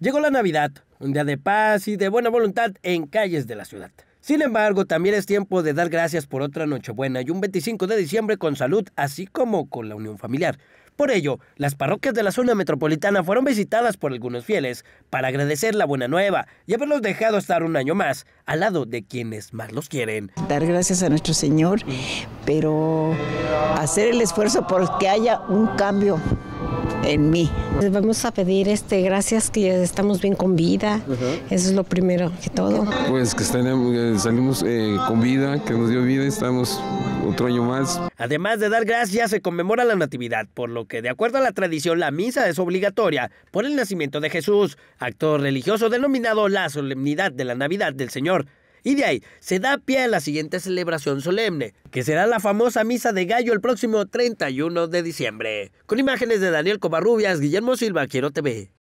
Llegó la Navidad, un día de paz y de buena voluntad en calles de la ciudad. Sin embargo, también es tiempo de dar gracias por otra noche buena y un 25 de diciembre con salud, así como con la unión familiar. Por ello, las parroquias de la zona metropolitana fueron visitadas por algunos fieles para agradecer la buena nueva y haberlos dejado estar un año más al lado de quienes más los quieren. Dar gracias a nuestro Señor, pero hacer el esfuerzo por que haya un cambio en mí. Vamos a pedir este, gracias que estamos bien con vida, eso es lo primero que todo. Pues que eh, salimos eh, con vida, que nos dio vida y estamos otro año más. Además de dar gracias, se conmemora la Natividad, por lo que de acuerdo a la tradición la misa es obligatoria por el nacimiento de Jesús, acto religioso denominado la solemnidad de la Navidad del Señor. Y de ahí se da pie a la siguiente celebración solemne, que será la famosa Misa de Gallo el próximo 31 de diciembre. Con imágenes de Daniel Covarrubias, Guillermo Silva, Quiero TV.